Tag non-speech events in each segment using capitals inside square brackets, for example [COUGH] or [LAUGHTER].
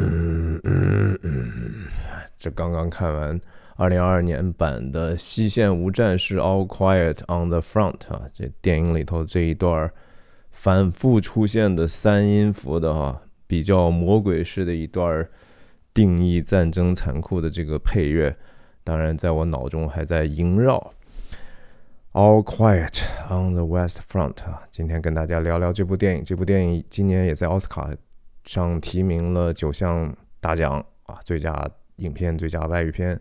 嗯嗯嗯，这刚刚看完2022年版的《西线无战事》All Quiet on the Front 啊，这电影里头这一段反复出现的三音符的啊，比较魔鬼式的一段定义战争残酷的这个配乐，当然在我脑中还在萦绕。All Quiet on the West Front 啊，今天跟大家聊聊这部电影。这部电影今年也在奥斯卡。上提名了九项大奖啊，最佳影片、最佳外语片、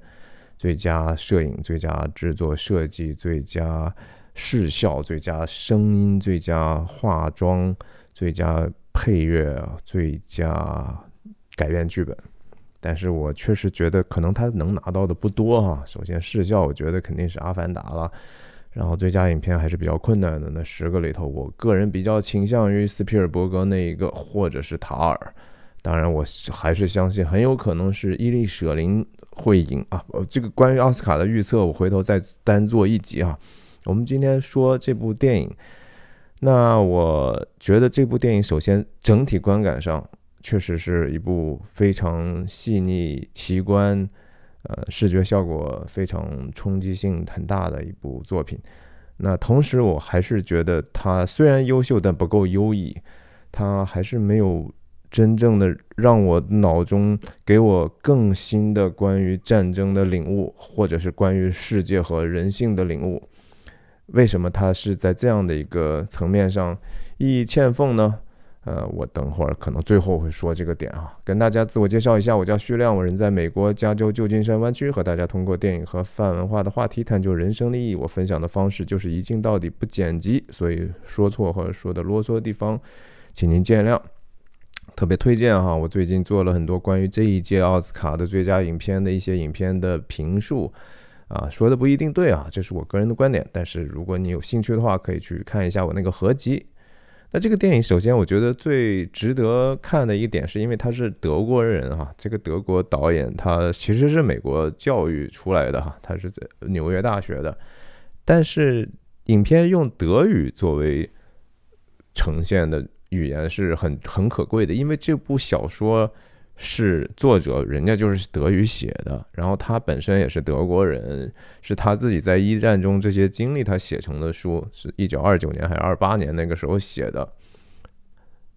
最佳摄影、最佳制作设计、最佳视效、最佳声音、最佳化妆、最佳配乐、最佳改编剧本。但是我确实觉得，可能他能拿到的不多哈。首先视效，我觉得肯定是《阿凡达》了。然后最佳影片还是比较困难的，那十个里头，我个人比较倾向于斯皮尔伯格那一个，或者是塔尔。当然，我还是相信很有可能是伊利舍林会赢啊。呃，这个关于奥斯卡的预测，我回头再单做一集啊。我们今天说这部电影，那我觉得这部电影首先整体观感上确实是一部非常细腻、奇观。呃，视觉效果非常冲击性很大的一部作品。那同时，我还是觉得它虽然优秀，但不够优异。它还是没有真正的让我脑中给我更新的关于战争的领悟，或者是关于世界和人性的领悟。为什么它是在这样的一个层面上意义欠奉呢？呃，我等会儿可能最后会说这个点啊，跟大家自我介绍一下，我叫徐亮，我人在美国加州旧金山湾区，和大家通过电影和泛文化的话题探究人生的意义。我分享的方式就是一镜到底不剪辑，所以说错或者说的啰嗦的地方，请您见谅。特别推荐哈，我最近做了很多关于这一届奥斯卡的最佳影片的一些影片的评述啊，说的不一定对啊，这是我个人的观点，但是如果你有兴趣的话，可以去看一下我那个合集。那这个电影，首先我觉得最值得看的一点，是因为他是德国人啊，这个德国导演，他其实是美国教育出来的哈，他是在纽约大学的，但是影片用德语作为呈现的语言是很很可贵的，因为这部小说。是作者，人家就是德语写的，然后他本身也是德国人，是他自己在一战中这些经历他写成的书，是一九二九年还是二八年那个时候写的，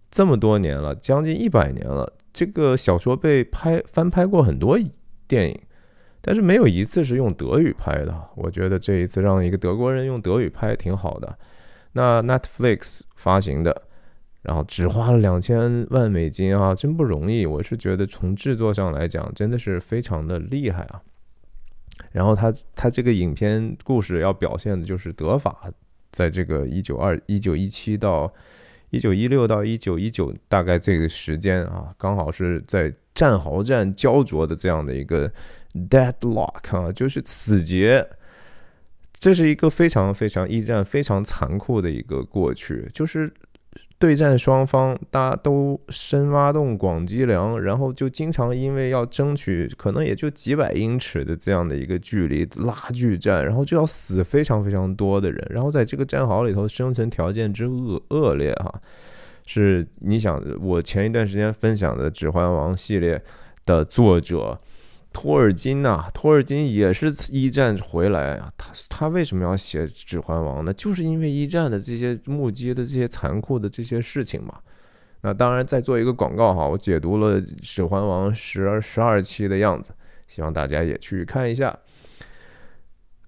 这么多年了，将近一百年了，这个小说被拍翻拍过很多电影，但是没有一次是用德语拍的，我觉得这一次让一个德国人用德语拍挺好的，那 Netflix 发行的。然后只花了两千万美金啊，真不容易。我是觉得从制作上来讲，真的是非常的厉害啊。然后他他这个影片故事要表现的就是德法在这个一九二一九一七到一九一六到一九一九大概这个时间啊，刚好是在战壕战焦灼的这样的一个 deadlock 啊，就是死结。这是一个非常非常一战非常残酷的一个过去，就是。对战双方，大家都深挖洞、广积粮，然后就经常因为要争取，可能也就几百英尺的这样的一个距离拉锯战，然后就要死非常非常多的人。然后在这个战壕里头，生存条件之恶恶劣哈，是你想，我前一段时间分享的《指环王》系列的作者。托尔金呐，托尔金也是一战回来啊，他他为什么要写《指环王》呢？就是因为一战的这些目击的这些残酷的这些事情嘛。那当然，再做一个广告哈，我解读了《指环王》十十二期的样子，希望大家也去看一下。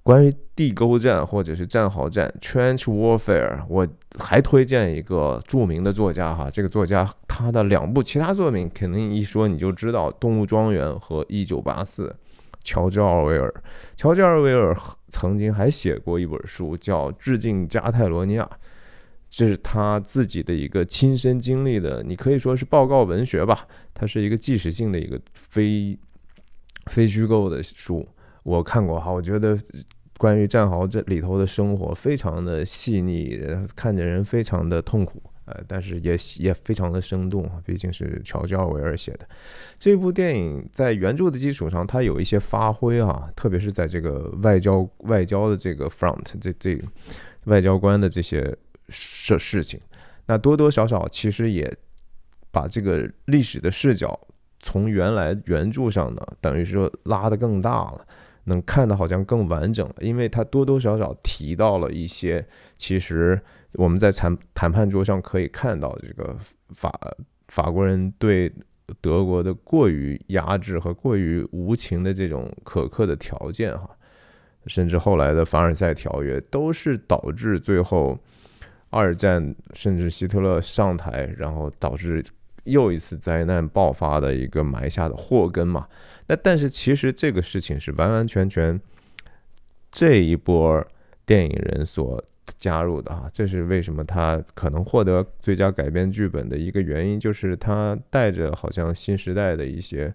关于地沟战或者是战壕战 （Trench Warfare），我还推荐一个著名的作家哈。这个作家他的两部其他作品肯定一说你就知道《动物庄园》和《一九八四》。乔治·奥威尔，乔治·奥威尔曾经还写过一本书叫《致敬加泰罗尼亚》，这是他自己的一个亲身经历的，你可以说是报告文学吧。它是一个纪实性的一个非非虚构的书。我看过哈，我觉得关于战壕这里头的生活非常的细腻，看着人非常的痛苦，呃，但是也也非常的生动，毕竟是乔治·奥威尔写的。这部电影在原著的基础上，它有一些发挥啊，特别是在这个外交外交的这个 front 这这外交官的这些事事情，那多多少少其实也把这个历史的视角从原来原著上呢，等于说拉的更大了。能看的好像更完整了，因为他多多少少提到了一些，其实我们在谈谈判桌上可以看到，这个法法国人对德国的过于压制和过于无情的这种苛刻的条件，哈，甚至后来的凡尔赛条约都是导致最后二战，甚至希特勒上台，然后导致。又一次灾难爆发的一个埋下的祸根嘛？那但是其实这个事情是完完全全这一波电影人所加入的啊，这是为什么他可能获得最佳改编剧本的一个原因，就是他带着好像新时代的一些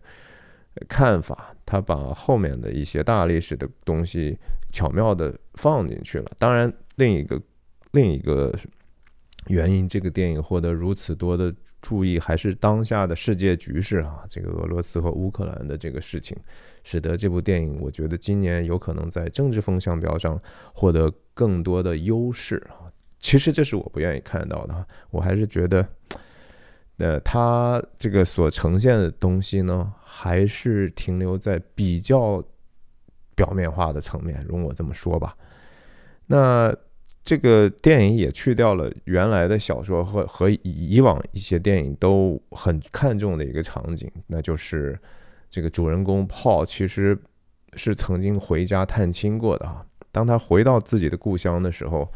看法，他把后面的一些大历史的东西巧妙的放进去了。当然，另一个另一个原因，这个电影获得如此多的。注意，还是当下的世界局势啊，这个俄罗斯和乌克兰的这个事情，使得这部电影，我觉得今年有可能在政治风向标上获得更多的优势啊。其实这是我不愿意看到的，我还是觉得，呃，它这个所呈现的东西呢，还是停留在比较表面化的层面，容我这么说吧。那。这个电影也去掉了原来的小说和和以往一些电影都很看重的一个场景，那就是这个主人公 Paul 其实是曾经回家探亲过的啊。当他回到自己的故乡的时候，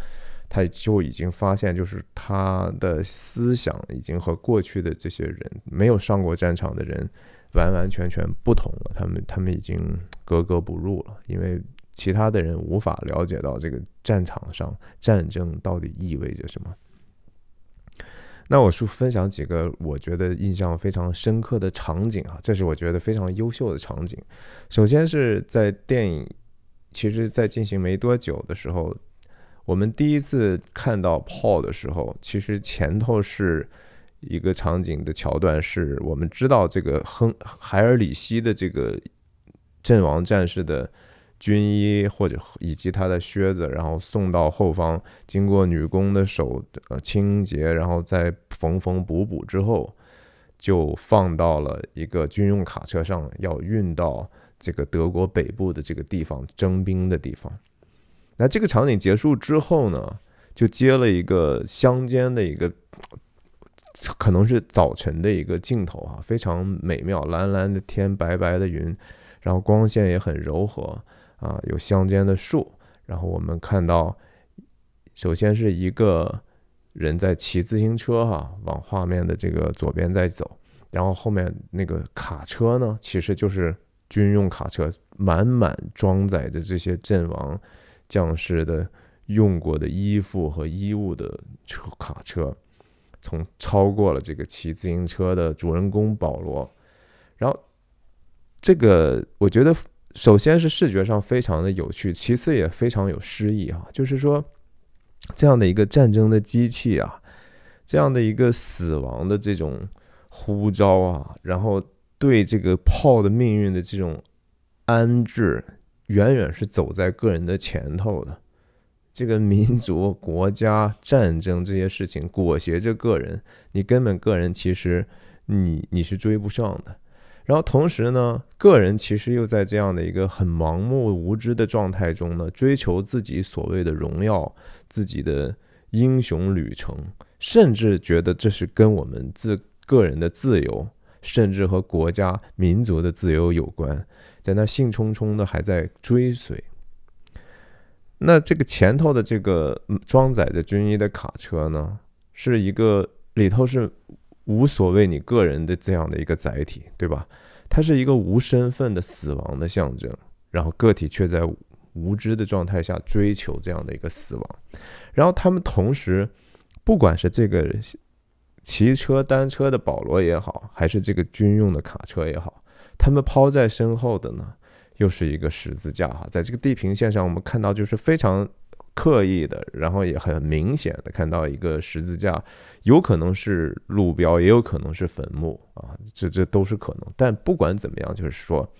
他就已经发现，就是他的思想已经和过去的这些人没有上过战场的人完完全全不同了。他们他们已经格格不入了，因为。其他的人无法了解到这个战场上战争到底意味着什么。那我说分享几个我觉得印象非常深刻的场景啊，这是我觉得非常优秀的场景。首先是在电影其实，在进行没多久的时候，我们第一次看到炮的时候，其实前头是一个场景的桥段，是我们知道这个亨海尔里希的这个阵亡战士的。军衣或者以及他的靴子，然后送到后方，经过女工的手呃清洁，然后再缝缝补补之后，就放到了一个军用卡车上，要运到这个德国北部的这个地方征兵的地方。那这个场景结束之后呢，就接了一个乡间的一个，可能是早晨的一个镜头啊，非常美妙，蓝蓝的天，白白的云，然后光线也很柔和。啊，有乡间的树，然后我们看到，首先是一个人在骑自行车，哈，往画面的这个左边在走，然后后面那个卡车呢，其实就是军用卡车，满满装载着这些阵亡将士的用过的衣服和衣物的车卡车，从超过了这个骑自行车的主人公保罗，然后这个我觉得。首先是视觉上非常的有趣，其次也非常有诗意啊，就是说这样的一个战争的机器啊，这样的一个死亡的这种呼召啊，然后对这个炮的命运的这种安置，远远是走在个人的前头的。这个民族、国家、战争这些事情裹挟着个人，你根本个人其实你你是追不上的。然后同时呢，个人其实又在这样的一个很盲目无知的状态中呢，追求自己所谓的荣耀、自己的英雄旅程，甚至觉得这是跟我们自个人的自由，甚至和国家民族的自由有关，在那兴冲冲的还在追随。那这个前头的这个装载着军衣的卡车呢，是一个里头是。无所谓你个人的这样的一个载体，对吧？它是一个无身份的死亡的象征，然后个体却在无知的状态下追求这样的一个死亡。然后他们同时，不管是这个骑车单车的保罗也好，还是这个军用的卡车也好，他们抛在身后的呢，又是一个十字架哈。在这个地平线上，我们看到就是非常。刻意的，然后也很明显的看到一个十字架，有可能是路标，也有可能是坟墓啊，这这都是可能。但不管怎么样，就是说，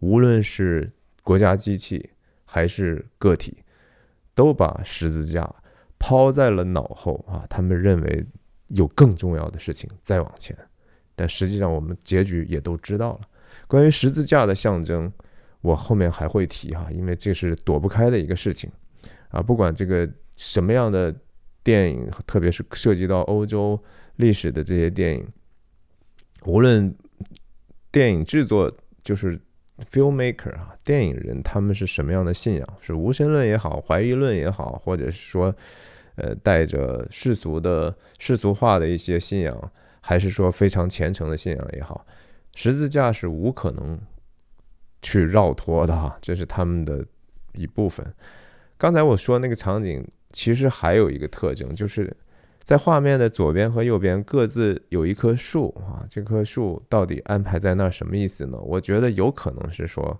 无论是国家机器还是个体，都把十字架抛在了脑后啊。他们认为有更重要的事情再往前，但实际上我们结局也都知道了。关于十字架的象征，我后面还会提哈，因为这是躲不开的一个事情。啊，不管这个什么样的电影，特别是涉及到欧洲历史的这些电影，无论电影制作就是 filmmaker 啊，电影人他们是什么样的信仰，是无神论也好，怀疑论也好，或者是说呃带着世俗的世俗化的一些信仰，还是说非常虔诚的信仰也好，十字架是无可能去绕脱的哈，这是他们的一部分。刚才我说那个场景，其实还有一个特征，就是在画面的左边和右边各自有一棵树啊。这棵树到底安排在那儿什么意思呢？我觉得有可能是说，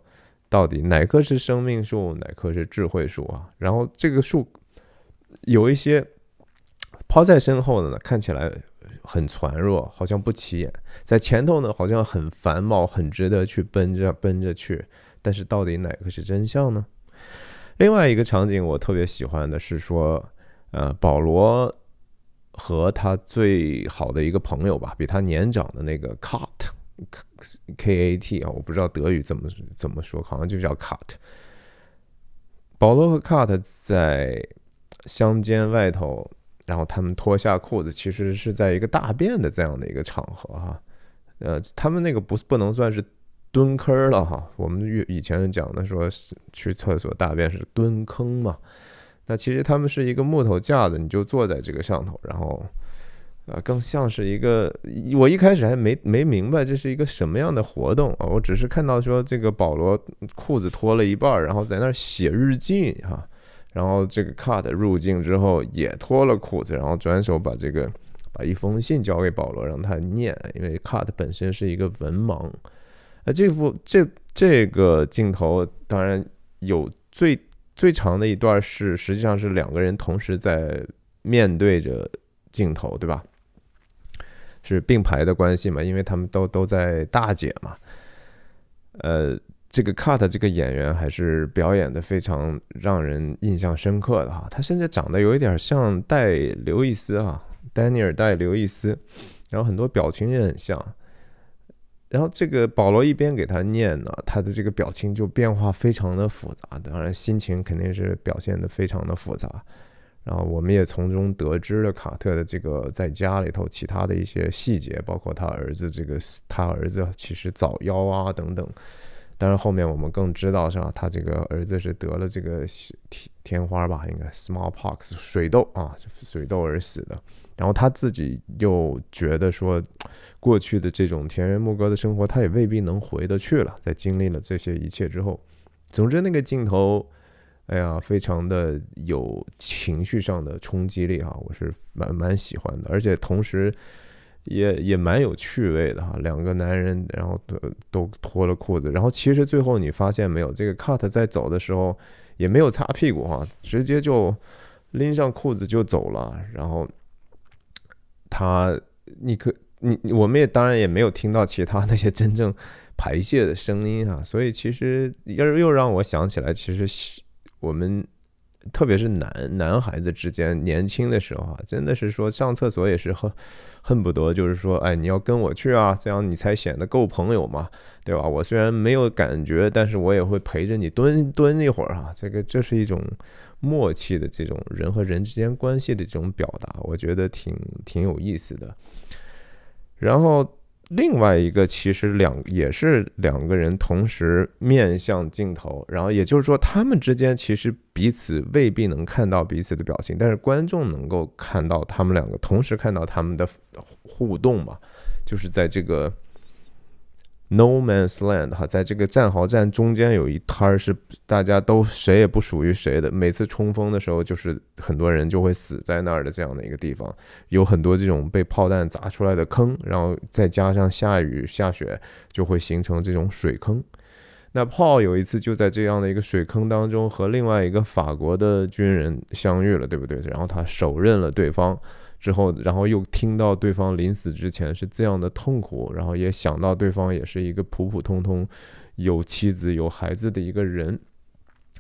到底哪棵是生命树，哪棵是智慧树啊？然后这个树有一些抛在身后的呢，看起来很孱弱，好像不起眼；在前头呢，好像很繁茂，很值得去奔着奔着去。但是到底哪个是真相呢？另外一个场景我特别喜欢的是说，呃，保罗和他最好的一个朋友吧，比他年长的那个 c u t K A T 啊，我不知道德语怎么怎么说，好像就叫 c u t 保罗和 c u t 在乡间外头，然后他们脱下裤子，其实是在一个大便的这样的一个场合哈。呃，他们那个不不能算是。蹲坑了哈，我们以以前讲的说去厕所大便是蹲坑嘛？那其实他们是一个木头架子，你就坐在这个上头，然后啊更像是一个，我一开始还没没明白这是一个什么样的活动啊，我只是看到说这个保罗裤子脱了一半，然后在那写日记哈，然后这个 Cut 入境之后也脱了裤子，然后转手把这个把一封信交给保罗让他念，因为 Cut 本身是一个文盲。那这幅这这个镜头，当然有最最长的一段是，实际上是两个人同时在面对着镜头，对吧？是并排的关系嘛，因为他们都都在大姐嘛。呃，这个 cut 这个演员还是表演的非常让人印象深刻的哈，他现在长得有一点像戴刘易斯啊，丹尼尔戴刘易斯，然后很多表情也很像。然后这个保罗一边给他念呢，他的这个表情就变化非常的复杂，当然心情肯定是表现的非常的复杂。然后我们也从中得知了卡特的这个在家里头其他的一些细节，包括他儿子这个他儿子其实早夭啊等等。当然后面我们更知道是吧，他这个儿子是得了这个天天花吧，应该 smallpox 水痘啊，水痘而死的。然后他自己又觉得说，过去的这种田园牧歌的生活，他也未必能回得去了。在经历了这些一切之后，总之那个镜头，哎呀，非常的有情绪上的冲击力哈，我是蛮蛮喜欢的，而且同时也也蛮有趣味的哈。两个男人，然后都都脱了裤子，然后其实最后你发现没有，这个 cut 在走的时候也没有擦屁股哈，直接就拎上裤子就走了，然后。他，你可你，我们也当然也没有听到其他那些真正排泄的声音啊，[LAUGHS] 所以其实要是又让我想起来，其实我们特别是男男孩子之间年轻的时候啊，真的是说上厕所也是和。恨不得就是说，哎，你要跟我去啊，这样你才显得够朋友嘛，对吧？我虽然没有感觉，但是我也会陪着你蹲蹲一会儿啊。这个，这是一种默契的这种人和人之间关系的这种表达，我觉得挺挺有意思的。然后。另外一个其实两也是两个人同时面向镜头，然后也就是说他们之间其实彼此未必能看到彼此的表情，但是观众能够看到他们两个同时看到他们的互动嘛，就是在这个。No man's land，哈，在这个战壕战中间有一摊儿是大家都谁也不属于谁的。每次冲锋的时候，就是很多人就会死在那儿的这样的一个地方。有很多这种被炮弹砸出来的坑，然后再加上下雨下雪，就会形成这种水坑。那 Paul 有一次就在这样的一个水坑当中和另外一个法国的军人相遇了，对不对？然后他手刃了对方。之后，然后又听到对方临死之前是这样的痛苦，然后也想到对方也是一个普普通通有妻子有孩子的一个人，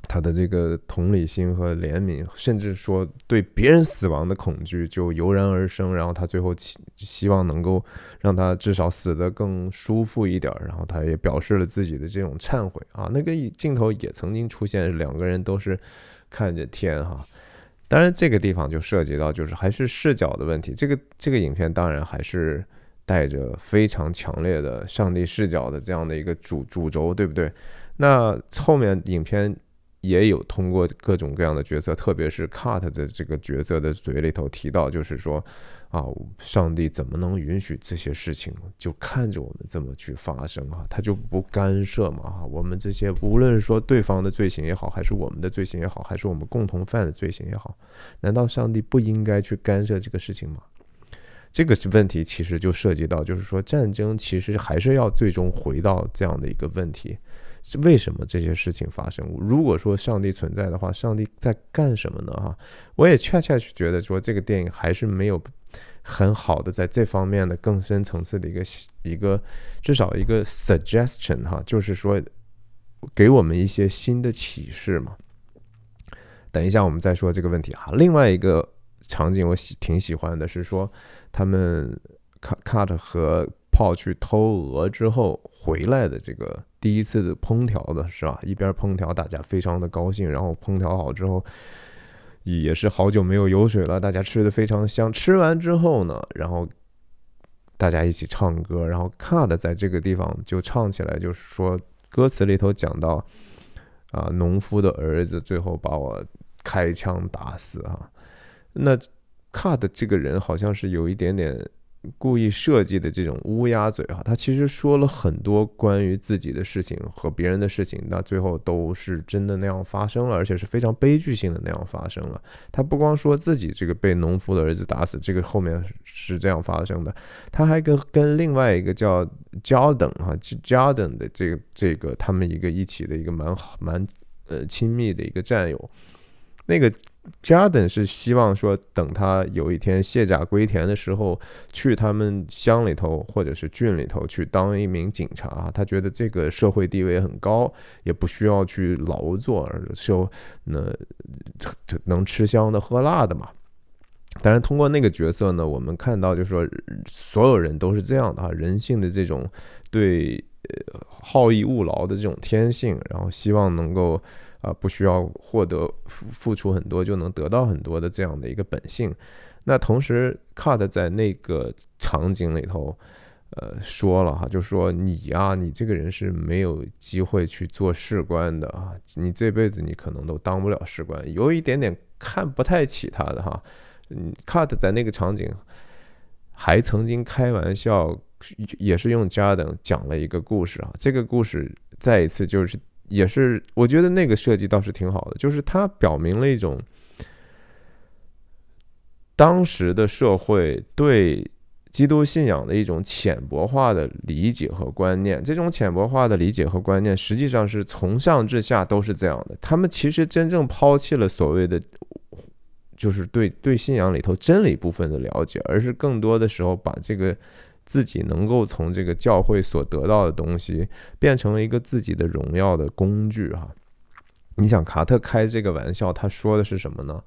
他的这个同理心和怜悯，甚至说对别人死亡的恐惧就油然而生。然后他最后希希望能够让他至少死得更舒服一点。然后他也表示了自己的这种忏悔啊。那个镜头也曾经出现，两个人都是看着天哈。当然，这个地方就涉及到，就是还是视角的问题。这个这个影片当然还是带着非常强烈的上帝视角的这样的一个主主轴，对不对？那后面影片也有通过各种各样的角色，特别是 Cut 的这个角色的嘴里头提到，就是说。啊！上帝怎么能允许这些事情就看着我们这么去发生啊？他就不干涉嘛？啊？我们这些无论说对方的罪行也好，还是我们的罪行也好，还是我们共同犯的罪行也好，难道上帝不应该去干涉这个事情吗？这个问题其实就涉及到，就是说战争其实还是要最终回到这样的一个问题：为什么这些事情发生？如果说上帝存在的话，上帝在干什么呢？哈！我也恰恰是觉得说这个电影还是没有。很好的，在这方面的更深层次的一个一个，至少一个 suggestion 哈，就是说给我们一些新的启示嘛。等一下，我们再说这个问题哈。另外一个场景，我喜挺喜欢的是说他们 cut cut 和炮去偷鹅之后回来的这个第一次的烹调的是吧？一边烹调，大家非常的高兴，然后烹调好之后。也是好久没有油水了，大家吃的非常香。吃完之后呢，然后大家一起唱歌，然后 c a r d 在这个地方就唱起来，就是说歌词里头讲到啊，农夫的儿子最后把我开枪打死哈。那 c a r d 这个人好像是有一点点。故意设计的这种乌鸦嘴哈，他其实说了很多关于自己的事情和别人的事情，那最后都是真的那样发生了，而且是非常悲剧性的那样发生了。他不光说自己这个被农夫的儿子打死，这个后面是这样发生的，他还跟跟另外一个叫 Jordan 哈，Jordan 的这个这个他们一个一起的一个蛮好蛮呃亲密的一个战友，那个。j r d a n 是希望说，等他有一天卸甲归田的时候，去他们乡里头或者是郡里头去当一名警察。他觉得这个社会地位很高，也不需要去劳作，而受那能吃香的喝辣的嘛。但是通过那个角色呢，我们看到就是说，所有人都是这样的，人性的这种对好逸恶劳的这种天性，然后希望能够。啊，不需要获得付付出很多就能得到很多的这样的一个本性。那同时，Cut 在那个场景里头，呃，说了哈，就说你呀，你这个人是没有机会去做士官的啊，你这辈子你可能都当不了士官，有一点点看不太起他的哈。嗯，Cut 在那个场景还曾经开玩笑，也是用加等讲了一个故事啊，这个故事再一次就是。也是，我觉得那个设计倒是挺好的，就是它表明了一种当时的社会对基督信仰的一种浅薄化的理解和观念。这种浅薄化的理解和观念，实际上是从上至下都是这样的。他们其实真正抛弃了所谓的，就是对对信仰里头真理部分的了解，而是更多的时候把这个。自己能够从这个教会所得到的东西，变成了一个自己的荣耀的工具哈。你想卡特开这个玩笑，他说的是什么呢？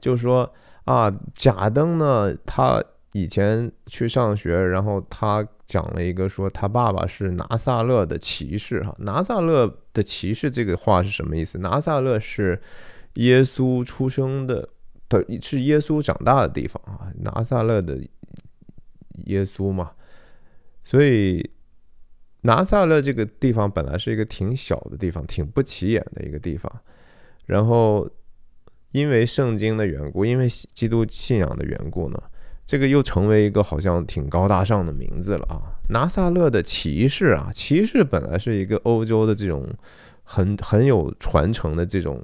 就是说啊，贾登呢，他以前去上学，然后他讲了一个说他爸爸是拿撒勒的骑士哈。拿撒勒的骑士这个话是什么意思？拿撒勒是耶稣出生的，的是耶稣长大的地方啊。拿撒勒的耶稣嘛。所以，拿撒勒这个地方本来是一个挺小的地方，挺不起眼的一个地方。然后，因为圣经的缘故，因为基督信仰的缘故呢，这个又成为一个好像挺高大上的名字了啊。拿撒勒的骑士啊，骑士本来是一个欧洲的这种很很有传承的这种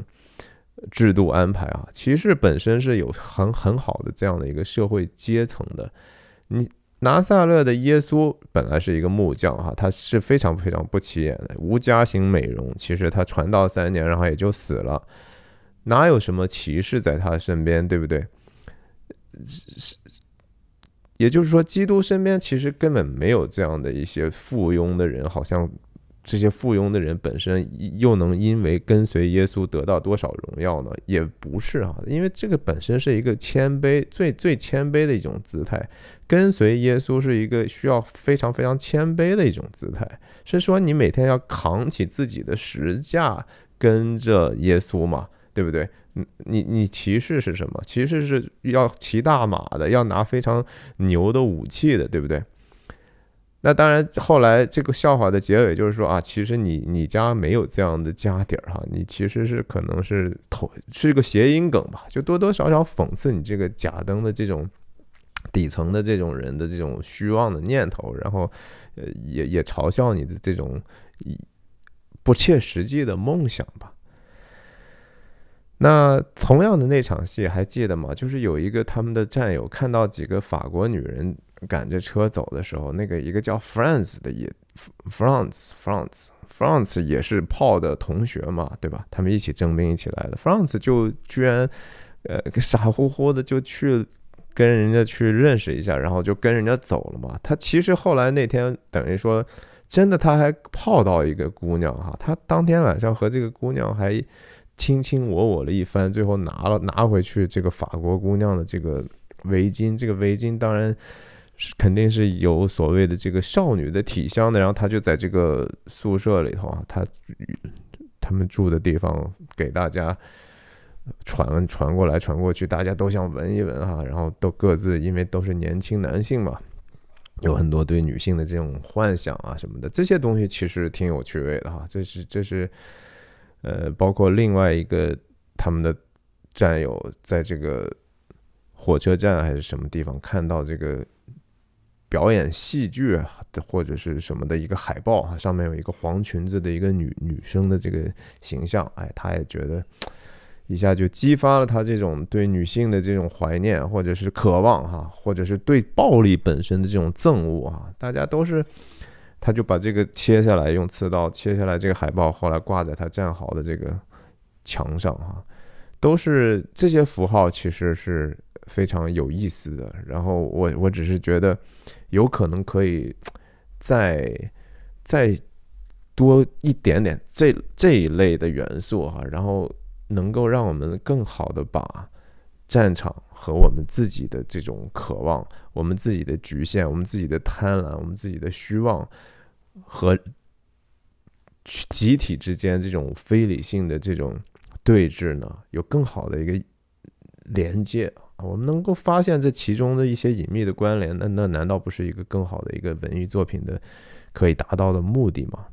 制度安排啊，骑士本身是有很很好的这样的一个社会阶层的，你。拿撒勒的耶稣本来是一个木匠，哈，他是非常非常不起眼的。无家型美容，其实他传道三年，然后也就死了，哪有什么骑士在他身边，对不对？是，也就是说，基督身边其实根本没有这样的一些附庸的人，好像。这些附庸的人本身又能因为跟随耶稣得到多少荣耀呢？也不是啊，因为这个本身是一个谦卑，最最谦卑的一种姿态。跟随耶稣是一个需要非常非常谦卑的一种姿态，是说你每天要扛起自己的石架，跟着耶稣嘛，对不对？你你你骑士是什么？骑士是要骑大马的，要拿非常牛的武器的，对不对？那当然，后来这个笑话的结尾就是说啊，其实你你家没有这样的家底儿哈，你其实是可能是头，是一个谐音梗吧，就多多少少讽刺你这个假登的这种底层的这种人的这种虚妄的念头，然后呃也也嘲笑你的这种不切实际的梦想吧。那同样的那场戏还记得吗？就是有一个他们的战友看到几个法国女人。赶着车走的时候，那个一个叫 France 的也，France，France，France 也是泡的同学嘛，对吧？他们一起征兵一起来的。France 就居然，呃，[LAUGHS] 傻乎乎的就去跟人家去认识一下，然后就跟人家走了嘛。他其实后来那天等于说，真的他还泡到一个姑娘哈，他当天晚上和这个姑娘还卿卿我我了一番，最后拿了拿回去这个法国姑娘的这个围巾，这个围巾当然。肯定是有所谓的这个少女的体香的，然后他就在这个宿舍里头啊，他他们住的地方给大家传传过来传过去，大家都想闻一闻哈，然后都各自因为都是年轻男性嘛，有很多对女性的这种幻想啊什么的，这些东西其实挺有趣味的哈，这是这是呃，包括另外一个他们的战友在这个火车站还是什么地方看到这个。表演戏剧或者是什么的一个海报啊，上面有一个黄裙子的一个女女生的这个形象，哎，他也觉得一下就激发了他这种对女性的这种怀念或者是渴望哈，或者是对暴力本身的这种憎恶啊。大家都是，他就把这个切下来，用刺刀切下来这个海报，后来挂在他战壕的这个墙上哈，都是这些符号其实是非常有意思的。然后我我只是觉得。有可能可以 [TSK] 再再多一点点，这这一类的元素哈，然后能够让我们更好的把战场和我们自己的这种渴望、我们自己的局限、我们自己的贪婪、我们自己的虚妄和集体之间这种非理性的这种对峙呢，有更好的一个连接。我们能够发现这其中的一些隐秘的关联，那那难道不是一个更好的一个文艺作品的可以达到的目的吗？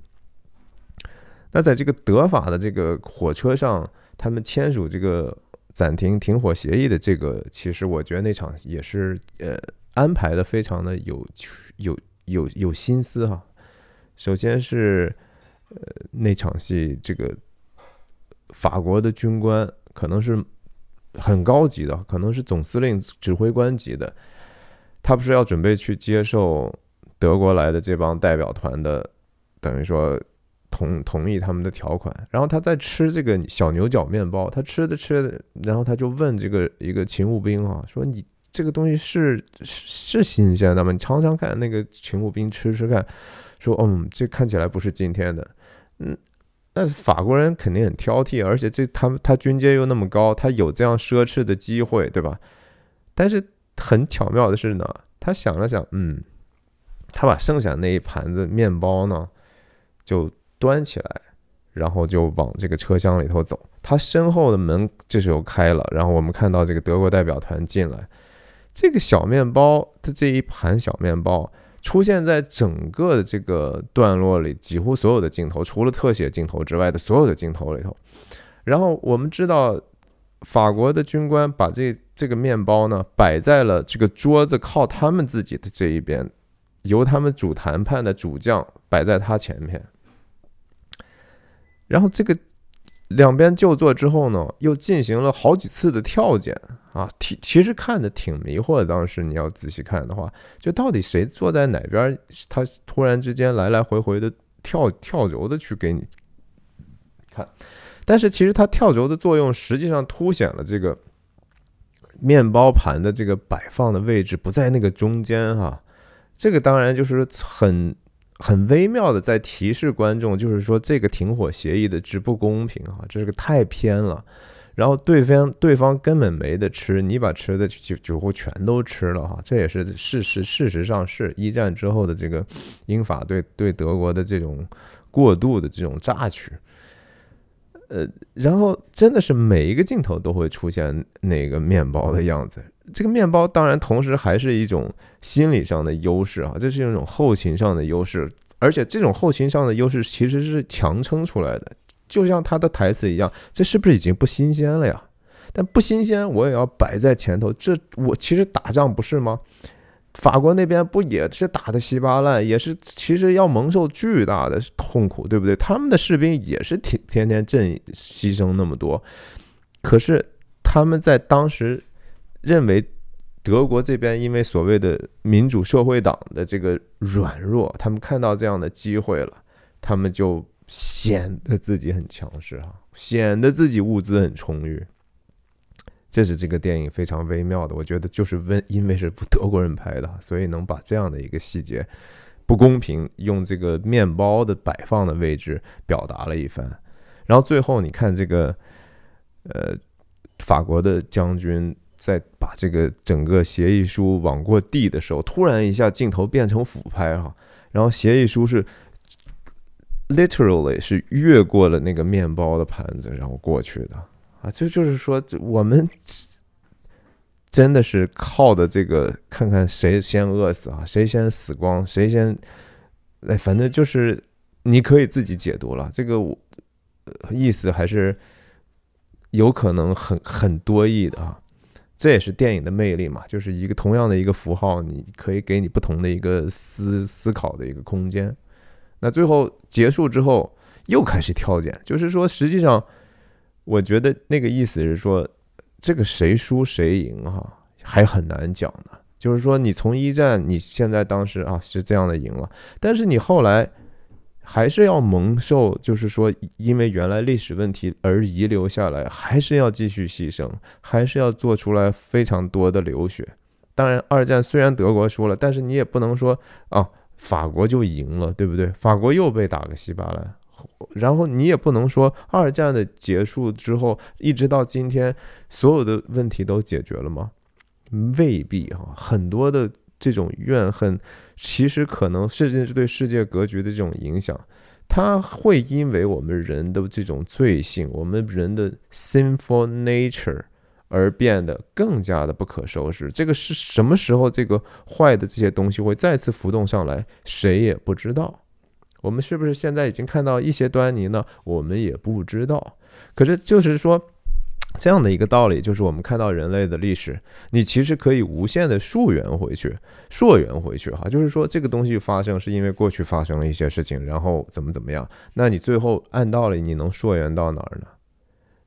那在这个德法的这个火车上，他们签署这个暂停停火协议的这个，其实我觉得那场也是呃安排的非常的有有有有心思哈。首先是呃那场戏，这个法国的军官可能是。很高级的，可能是总司令指挥官级的。他不是要准备去接受德国来的这帮代表团的，等于说同同意他们的条款。然后他在吃这个小牛角面包，他吃的吃的，然后他就问这个一个勤务兵啊，说你这个东西是是新鲜的吗？你尝尝看。那个勤务兵吃吃看，说嗯，这看起来不是今天的，嗯。那法国人肯定很挑剔，而且这他们他军阶又那么高，他有这样奢侈的机会，对吧？但是很巧妙的是呢，他想了想，嗯，他把剩下那一盘子面包呢就端起来，然后就往这个车厢里头走。他身后的门这时候开了，然后我们看到这个德国代表团进来，这个小面包的这一盘小面包。出现在整个的这个段落里，几乎所有的镜头，除了特写镜头之外的所有的镜头里头。然后我们知道，法国的军官把这这个面包呢摆在了这个桌子靠他们自己的这一边，由他们主谈判的主将摆在他前面。然后这个。两边就坐之后呢，又进行了好几次的跳剪啊，挺其实看的挺迷惑的。当时你要仔细看的话，就到底谁坐在哪边，他突然之间来来回回的跳跳轴的去给你看，但是其实他跳轴的作用实际上凸显了这个面包盘的这个摆放的位置不在那个中间哈，这个当然就是很。很微妙的在提示观众，就是说这个停火协议的不公平哈，这是个太偏了。然后对方对方根本没得吃，你把吃的酒乎全都吃了哈，这也是事实。事实上是一战之后的这个英法对对德国的这种过度的这种榨取，呃，然后真的是每一个镜头都会出现那个面包的样子。这个面包当然同时还是一种心理上的优势啊，这是一种后勤上的优势，而且这种后勤上的优势其实是强撑出来的。就像他的台词一样，这是不是已经不新鲜了呀？但不新鲜我也要摆在前头。这我其实打仗不是吗？法国那边不也是打的稀巴烂，也是其实要蒙受巨大的痛苦，对不对？他们的士兵也是天天天阵牺牲那么多，可是他们在当时。认为德国这边因为所谓的民主社会党的这个软弱，他们看到这样的机会了，他们就显得自己很强势哈，显得自己物资很充裕。这是这个电影非常微妙的，我觉得就是温，因为是德国人拍的，所以能把这样的一个细节不公平用这个面包的摆放的位置表达了一番。然后最后你看这个，呃，法国的将军。在把这个整个协议书往过递的时候，突然一下镜头变成俯拍哈，然后协议书是 literally 是越过了那个面包的盘子然后过去的啊，就就是说我们真的是靠的这个看看谁先饿死啊，谁先死光，谁先哎，反正就是你可以自己解读了，这个我意思还是有可能很很多义的啊。这也是电影的魅力嘛，就是一个同样的一个符号，你可以给你不同的一个思思考的一个空间。那最后结束之后又开始跳剪，就是说实际上，我觉得那个意思是说，这个谁输谁赢哈还很难讲呢。就是说你从一战，你现在当时啊是这样的赢了，但是你后来。还是要蒙受，就是说，因为原来历史问题而遗留下来，还是要继续牺牲，还是要做出来非常多的流血。当然，二战虽然德国输了，但是你也不能说啊，法国就赢了，对不对？法国又被打个稀巴烂。然后你也不能说，二战的结束之后，一直到今天，所有的问题都解决了吗？未必哈，很多的。这种怨恨，其实可能甚是对世界格局的这种影响，它会因为我们人的这种罪性，我们人的 sinful nature 而变得更加的不可收拾。这个是什么时候，这个坏的这些东西会再次浮动上来，谁也不知道。我们是不是现在已经看到一些端倪呢？我们也不知道。可是就是说。这样的一个道理，就是我们看到人类的历史，你其实可以无限的溯源回去，溯源回去哈，就是说这个东西发生是因为过去发生了一些事情，然后怎么怎么样，那你最后按道理你能溯源到哪儿呢？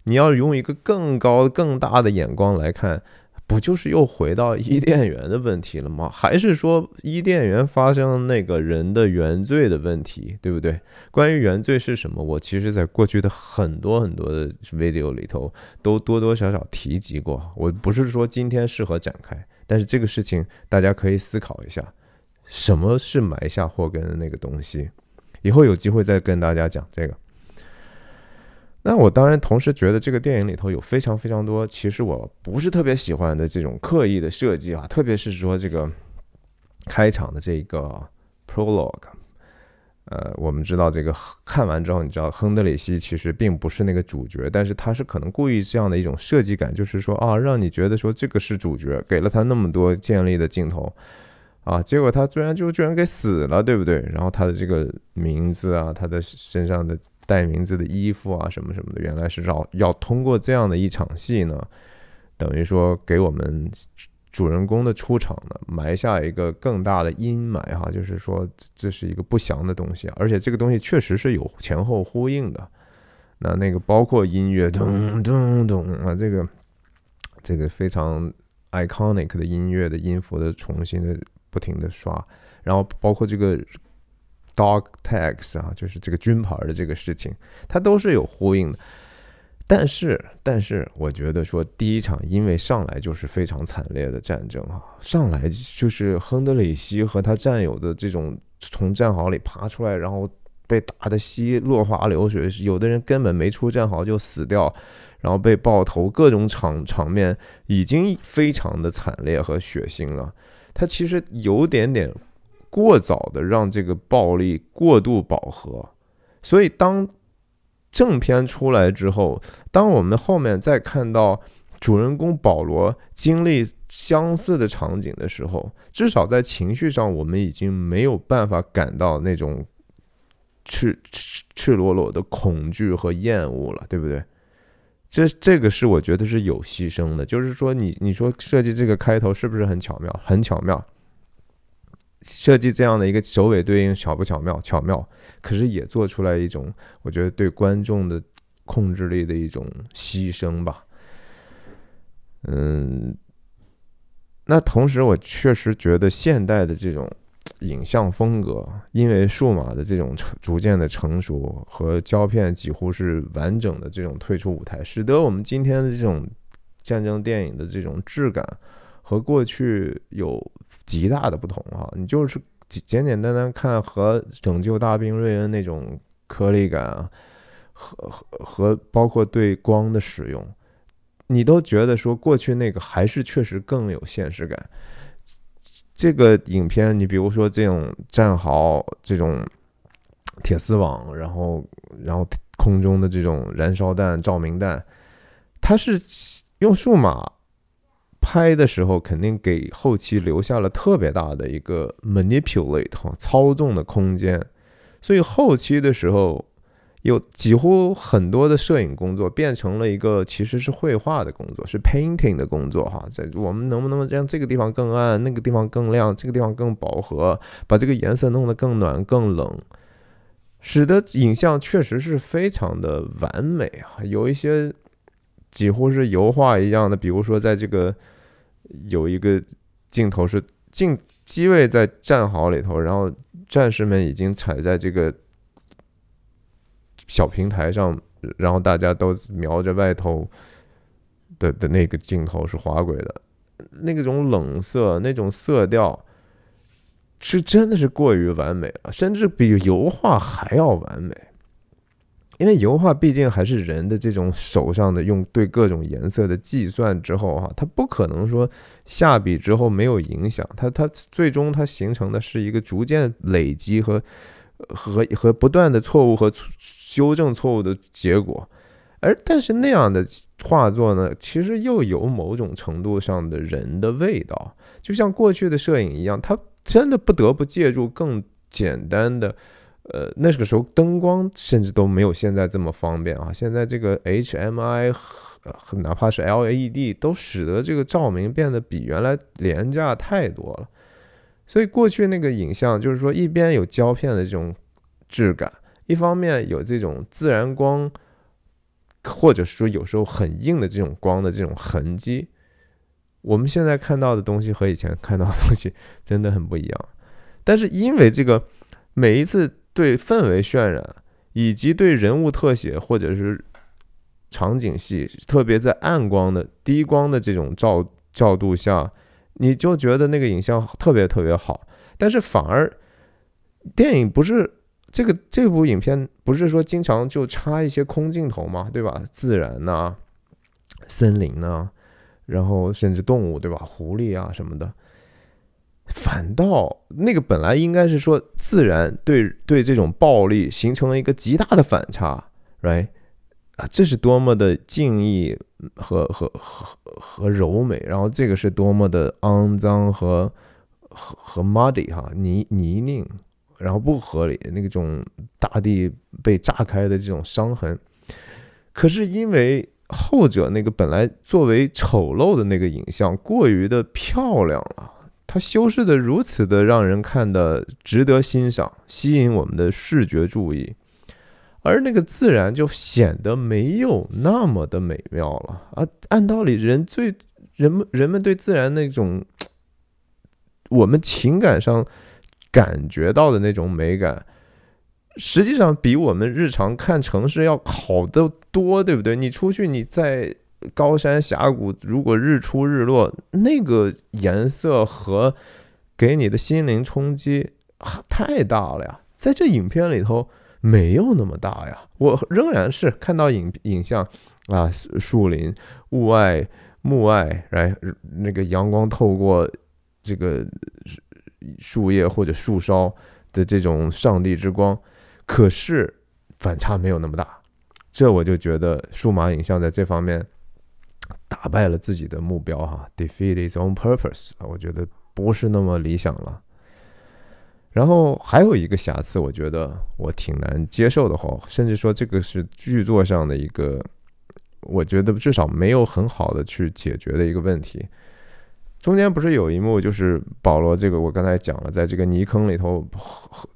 你要用一个更高、更大的眼光来看。不就是又回到 [LAUGHS] 伊甸园的问题了吗？还是说伊甸园发生那个人的原罪的问题，对不对？关于原罪是什么，我其实在过去的很多很多的 video 里头都多多少少提及过。我不是说今天适合展开，但是这个事情大家可以思考一下，什么是埋下祸根的那个东西。以后有机会再跟大家讲这个。那我当然同时觉得这个电影里头有非常非常多，其实我不是特别喜欢的这种刻意的设计啊，特别是说这个开场的这个 prologue，呃，我们知道这个看完之后，你知道亨德里希其实并不是那个主角，但是他是可能故意这样的一种设计感，就是说啊，让你觉得说这个是主角，给了他那么多建立的镜头啊，结果他居然就居然给死了，对不对？然后他的这个名字啊，他的身上的。带名字的衣服啊，什么什么的，原来是要要通过这样的一场戏呢，等于说给我们主人公的出场呢埋下一个更大的阴霾哈，就是说这是一个不祥的东西啊，而且这个东西确实是有前后呼应的。那那个包括音乐咚咚咚啊，这个这个非常 iconic 的音乐的音符的重新的不停的刷，然后包括这个。dog tags 啊，就是这个军牌的这个事情，它都是有呼应的。但是，但是，我觉得说第一场，因为上来就是非常惨烈的战争啊，上来就是亨德里希和他战友的这种从战壕里爬出来，然后被打的稀落花流水，有的人根本没出战壕就死掉，然后被爆头，各种场场面已经非常的惨烈和血腥了。他其实有点点。过早的让这个暴力过度饱和，所以当正片出来之后，当我们后面再看到主人公保罗经历相似的场景的时候，至少在情绪上，我们已经没有办法感到那种赤赤赤裸裸的恐惧和厌恶了，对不对？这这个是我觉得是有牺牲的，就是说，你你说设计这个开头是不是很巧妙？很巧妙。设计这样的一个首尾对应巧不巧妙？巧妙，可是也做出来一种我觉得对观众的控制力的一种牺牲吧。嗯，那同时我确实觉得现代的这种影像风格，因为数码的这种逐渐的成熟和胶片几乎是完整的这种退出舞台，使得我们今天的这种战争电影的这种质感和过去有。极大的不同啊！你就是简简单单看和《拯救大兵瑞恩》那种颗粒感，和和和包括对光的使用，你都觉得说过去那个还是确实更有现实感。这个影片，你比如说这种战壕、这种铁丝网，然后然后空中的这种燃烧弹、照明弹，它是用数码。拍的时候肯定给后期留下了特别大的一个 manipulate 哈，操纵的空间，所以后期的时候，有几乎很多的摄影工作变成了一个其实是绘画的工作，是 painting 的工作哈，在我们能不能让这个地方更暗，那个地方更亮，这个地方更饱和，把这个颜色弄得更暖更冷，使得影像确实是非常的完美啊，有一些。几乎是油画一样的，比如说，在这个有一个镜头是镜机位在战壕里头，然后战士们已经踩在这个小平台上，然后大家都瞄着外头的的那个镜头是滑轨的，那种冷色，那种色调是真的是过于完美了，甚至比油画还要完美。因为油画毕竟还是人的这种手上的用对各种颜色的计算之后哈，它不可能说下笔之后没有影响，它它最终它形成的是一个逐渐累积和和和不断的错误和修正错误的结果，而但是那样的画作呢，其实又有某种程度上的人的味道，就像过去的摄影一样，它真的不得不借助更简单的。呃，那个时候灯光甚至都没有现在这么方便啊！现在这个 HMI，哪怕是 LED，都使得这个照明变得比原来廉价太多了。所以过去那个影像，就是说一边有胶片的这种质感，一方面有这种自然光，或者是说有时候很硬的这种光的这种痕迹。我们现在看到的东西和以前看到的东西真的很不一样。但是因为这个每一次。对氛围渲染，以及对人物特写或者是场景戏，特别在暗光的低光的这种照照度下，你就觉得那个影像特别特别好。但是反而电影不是这个这部影片不是说经常就插一些空镜头嘛，对吧？自然呐，森林呐，然后甚至动物对吧？狐狸啊什么的。反倒那个本来应该是说自然对对这种暴力形成了一个极大的反差，right 啊，这是多么的静谧和和和和柔美，然后这个是多么的肮脏和和和 muddy 哈泥泥泞，然后不合理那个种大地被炸开的这种伤痕，可是因为后者那个本来作为丑陋的那个影像过于的漂亮了。它修饰的如此的让人看的值得欣赏，吸引我们的视觉注意，而那个自然就显得没有那么的美妙了啊！按道理，人最人们人们对自然那种我们情感上感觉到的那种美感，实际上比我们日常看城市要好的多，对不对？你出去，你在。高山峡谷，如果日出日落，那个颜色和给你的心灵冲击太大了呀！在这影片里头没有那么大呀。我仍然是看到影影像啊，树林、雾外、暮霭，然那个阳光透过这个树叶或者树梢的这种上帝之光，可是反差没有那么大。这我就觉得数码影像在这方面。打败了自己的目标，哈，defeat his own purpose，我觉得不是那么理想了。然后还有一个瑕疵，我觉得我挺难接受的，哈，甚至说这个是剧作上的一个，我觉得至少没有很好的去解决的一个问题。中间不是有一幕，就是保罗这个，我刚才讲了，在这个泥坑里头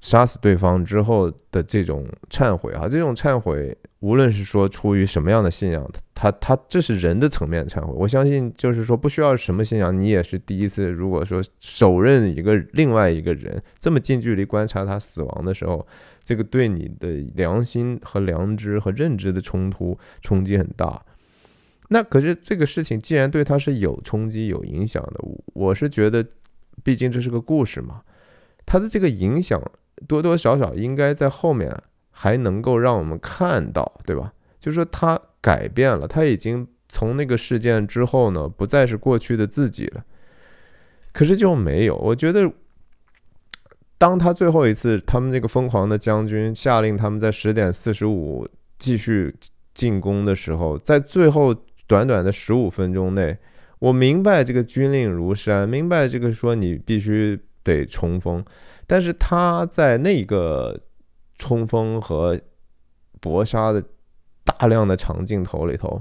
杀死对方之后的这种忏悔啊，这种忏悔，无论是说出于什么样的信仰，他他这是人的层面忏悔。我相信，就是说不需要什么信仰，你也是第一次，如果说手刃一个另外一个人，这么近距离观察他死亡的时候，这个对你的良心和良知和认知的冲突冲击很大。那可是这个事情既然对他是有冲击有影响的，我是觉得，毕竟这是个故事嘛，他的这个影响多多少少应该在后面还能够让我们看到，对吧？就是说他改变了，他已经从那个事件之后呢，不再是过去的自己了。可是就没有，我觉得，当他最后一次，他们那个疯狂的将军下令他们在十点四十五继续进攻的时候，在最后。短短的十五分钟内，我明白这个军令如山，明白这个说你必须得冲锋。但是他在那个冲锋和搏杀的大量的长镜头里头，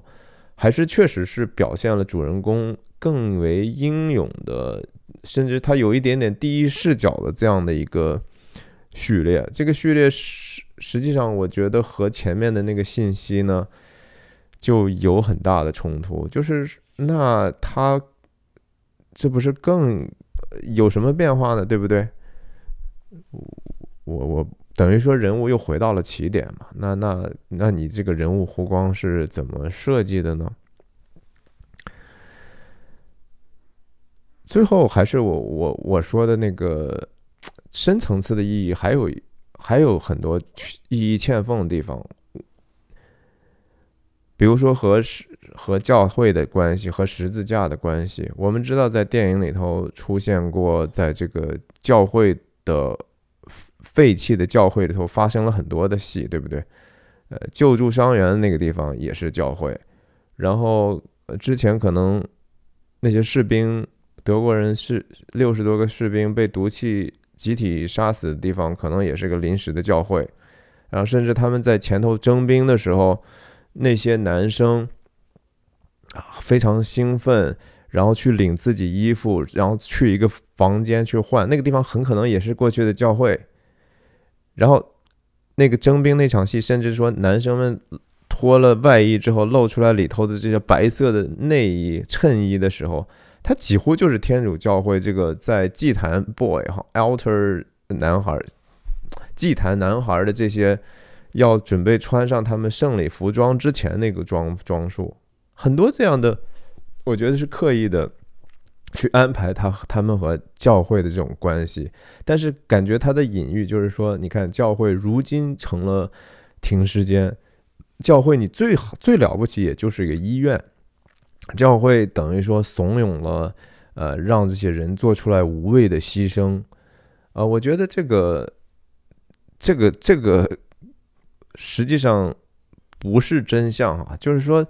还是确实是表现了主人公更为英勇的，甚至他有一点点第一视角的这样的一个序列。这个序列实实际上，我觉得和前面的那个信息呢。就有很大的冲突，就是那他，这不是更有什么变化呢？对不对？我我等于说人物又回到了起点嘛？那那那你这个人物弧光是怎么设计的呢？最后还是我我我说的那个 [TSK] 深层次的意义，还有还有很多意义欠奉的地方。比如说和十和教会的关系和十字架的关系，我们知道在电影里头出现过，在这个教会的废弃的教会里头发生了很多的戏，对不对？呃，救助伤员那个地方也是教会，然后之前可能那些士兵德国人是六十多个士兵被毒气集体杀死的地方，可能也是个临时的教会，然后甚至他们在前头征兵的时候。那些男生啊，非常兴奋，然后去领自己衣服，然后去一个房间去换。那个地方很可能也是过去的教会。然后那个征兵那场戏，甚至说男生们脱了外衣之后，露出来里头的这些白色的内衣、衬衣的时候，他几乎就是天主教会这个在祭坛 boy 哈 altar 男孩、祭坛男孩的这些。要准备穿上他们胜利服装之前那个装装束，很多这样的，我觉得是刻意的去安排他他们和教会的这种关系。但是感觉他的隐喻就是说，你看，教会如今成了停尸间，教会你最好最了不起也就是一个医院，教会等于说怂恿了呃，让这些人做出来无谓的牺牲。呃，我觉得这个这个这个。实际上不是真相哈，就是说，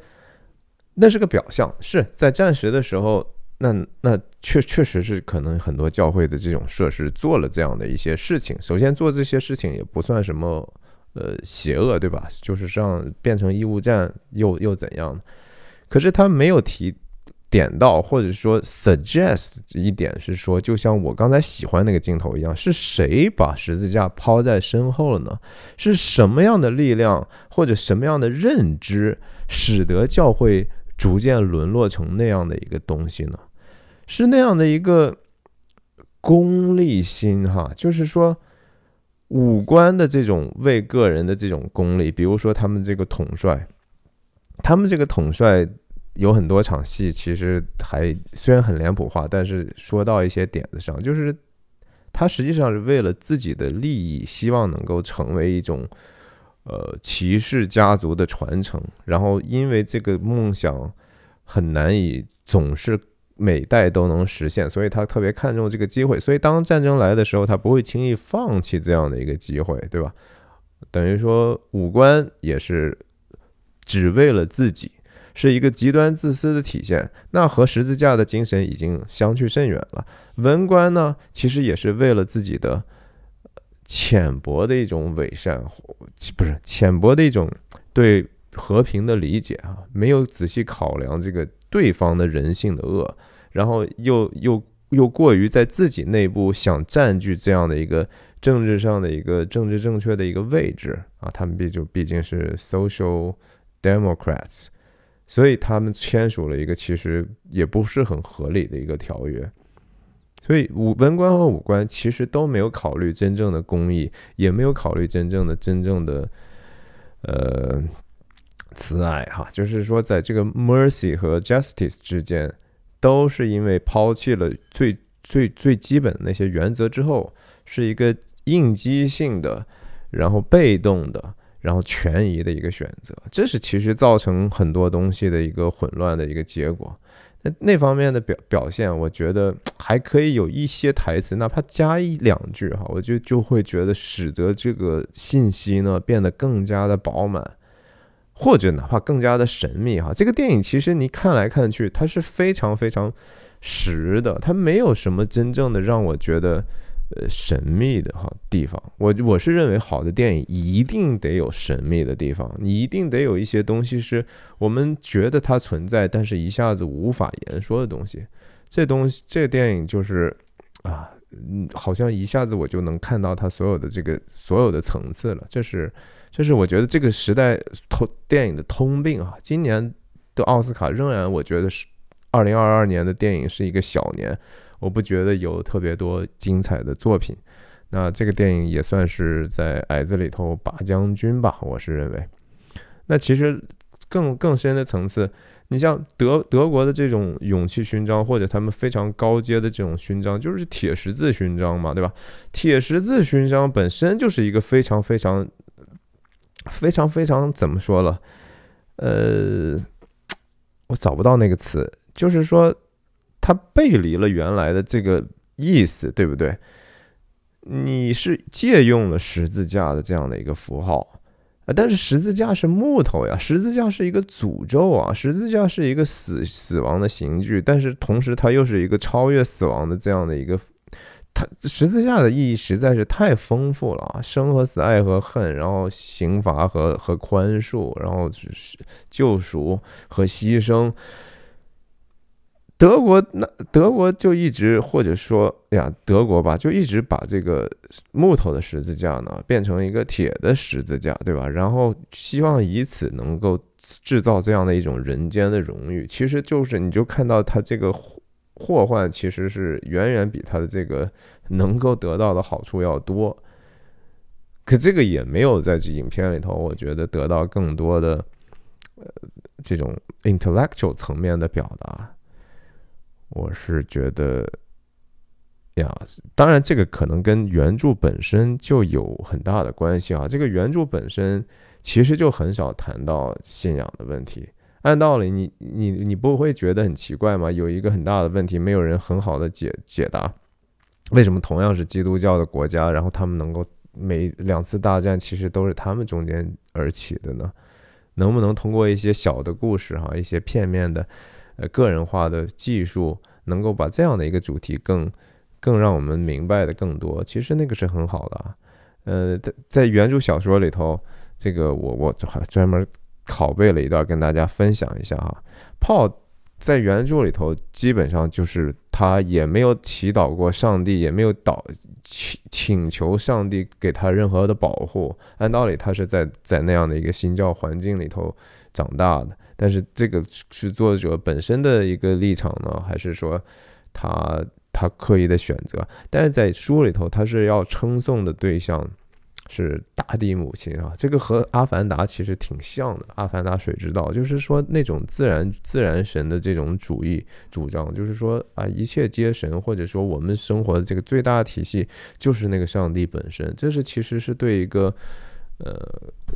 那是个表象，是在战时的时候，那那确确实是可能很多教会的这种设施做了这样的一些事情。首先做这些事情也不算什么，呃，邪恶对吧？就是让变成义务战又又怎样？可是他没有提。点到，或者说 suggest 一点是说，就像我刚才喜欢那个镜头一样，是谁把十字架抛在身后了呢？是什么样的力量或者什么样的认知，使得教会逐渐沦落成那样的一个东西呢？是那样的一个功利心，哈，就是说五官的这种为个人的这种功利，比如说他们这个统帅，他们这个统帅。有很多场戏，其实还虽然很脸谱化，但是说到一些点子上，就是他实际上是为了自己的利益，希望能够成为一种呃骑士家族的传承。然后因为这个梦想很难以总是每代都能实现，所以他特别看重这个机会。所以当战争来的时候，他不会轻易放弃这样的一个机会，对吧？等于说五官也是只为了自己。是一个极端自私的体现，那和十字架的精神已经相去甚远了。文官呢，其实也是为了自己的浅薄的一种伪善，不是浅薄的一种对和平的理解啊，没有仔细考量这个对方的人性的恶，然后又又又过于在自己内部想占据这样的一个政治上的一个政治正确的一个位置啊，他们毕竟毕竟是 social democrats。所以他们签署了一个其实也不是很合理的一个条约，所以武文官和武官其实都没有考虑真正的公义，也没有考虑真正的真正的呃慈爱哈，就是说在这个 mercy 和 justice 之间，都是因为抛弃了最最最基本的那些原则之后，是一个应激性的，然后被动的。然后权宜的一个选择，这是其实造成很多东西的一个混乱的一个结果。那那方面的表表现，我觉得还可以有一些台词，哪怕加一两句哈，我就就会觉得使得这个信息呢变得更加的饱满，或者哪怕更加的神秘哈。这个电影其实你看来看去，它是非常非常实的，它没有什么真正的让我觉得。呃，神秘的哈地方，我我是认为好的电影一定得有神秘的地方，你一定得有一些东西是我们觉得它存在，但是一下子无法言说的东西。这东西，这电影就是啊，好像一下子我就能看到它所有的这个所有的层次了。这是，这是我觉得这个时代通电影的通病啊。今年的奥斯卡，仍然我觉得是二零二二年的电影是一个小年。我不觉得有特别多精彩的作品，那这个电影也算是在矮子里头拔将军吧，我是认为。那其实更更深的层次，你像德德国的这种勇气勋章，或者他们非常高阶的这种勋章，就是铁十字勋章嘛，对吧？铁十字勋章本身就是一个非常非常非常非常怎么说了？呃，我找不到那个词，就是说。它背离了原来的这个意思，对不对？你是借用了十字架的这样的一个符号啊，但是十字架是木头呀，十字架是一个诅咒啊，十字架是一个死死亡的刑具，但是同时它又是一个超越死亡的这样的一个，它十字架的意义实在是太丰富了啊，生和死，爱和恨，然后刑罚和和宽恕，然后是救赎和牺牲。德国那德国就一直或者说，哎呀，德国吧，就一直把这个木头的十字架呢变成一个铁的十字架，对吧？然后希望以此能够制造这样的一种人间的荣誉，其实就是你就看到它这个祸祸患其实是远远比它的这个能够得到的好处要多。可这个也没有在这影片里头，我觉得得到更多的呃这种 intellectual 层面的表达。我是觉得，呀，当然这个可能跟原著本身就有很大的关系啊。这个原著本身其实就很少谈到信仰的问题。按道理，你你你不会觉得很奇怪吗？有一个很大的问题，没有人很好的解解答，为什么同样是基督教的国家，然后他们能够每两次大战其实都是他们中间而起的呢？能不能通过一些小的故事哈，一些片面的？呃，个人化的技术能够把这样的一个主题更更让我们明白的更多，其实那个是很好的啊。呃，在原著小说里头，这个我我还专门拷贝了一段跟大家分享一下哈。泡在原著里头，基本上就是他也没有祈祷过上帝，也没有祷请请求上帝给他任何的保护。按道理他是在在那样的一个新教环境里头长大的。但是这个是作者本身的一个立场呢，还是说他他刻意的选择？但是在书里头，他是要称颂的对象是大地母亲啊，这个和《阿凡达》其实挺像的，《阿凡达：水之道》，就是说那种自然自然神的这种主义主张，就是说啊，一切皆神，或者说我们生活的这个最大体系就是那个上帝本身，这是其实是对一个。呃，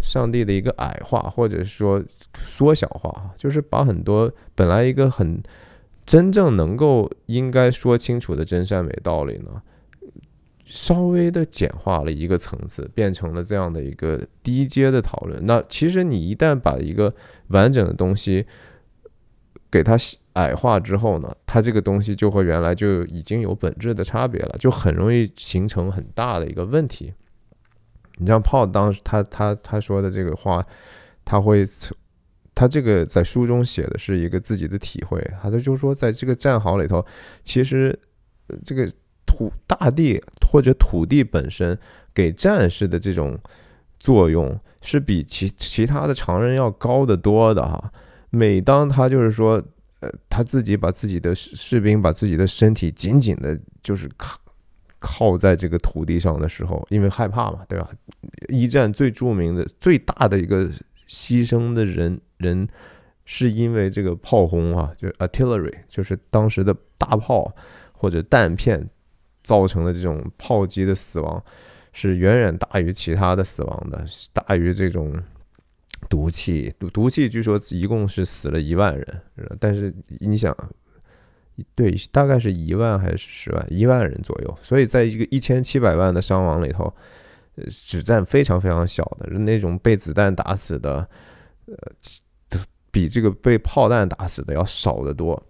上帝的一个矮化，或者说缩小化，就是把很多本来一个很真正能够应该说清楚的真善美道理呢，稍微的简化了一个层次，变成了这样的一个低阶的讨论。那其实你一旦把一个完整的东西给它矮化之后呢，它这个东西就和原来就已经有本质的差别了，就很容易形成很大的一个问题。你像炮当时他他他说的这个话，他会，他这个在书中写的是一个自己的体会，他就就是说在这个战壕里头，其实，这个土大地或者土地本身给战士的这种作用，是比其其他的常人要高得多的哈。每当他就是说，呃，他自己把自己的士兵把自己的身体紧紧的，就是卡。靠在这个土地上的时候，因为害怕嘛，对吧？一战最著名的、最大的一个牺牲的人人，是因为这个炮轰啊，就是 artillery，就是当时的大炮或者弹片造成的这种炮击的死亡，是远远大于其他的死亡的，大于这种毒气。毒毒气据说一共是死了一万人，但是你想。对，大概是一万还是十万，一万人左右。所以，在一个一千七百万的伤亡里头，呃，只占非常非常小的，那种被子弹打死的，呃，比这个被炮弹打死的要少得多。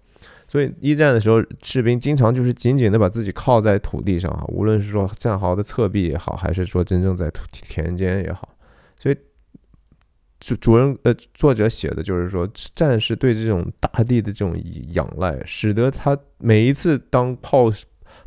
所以，一战的时候，士兵经常就是紧紧的把自己靠在土地上啊，无论是说战壕的侧壁也好，还是说真正在土田间也好，所以。主主人呃，作者写的就是说，战士对这种大地的这种仰赖，使得他每一次当炮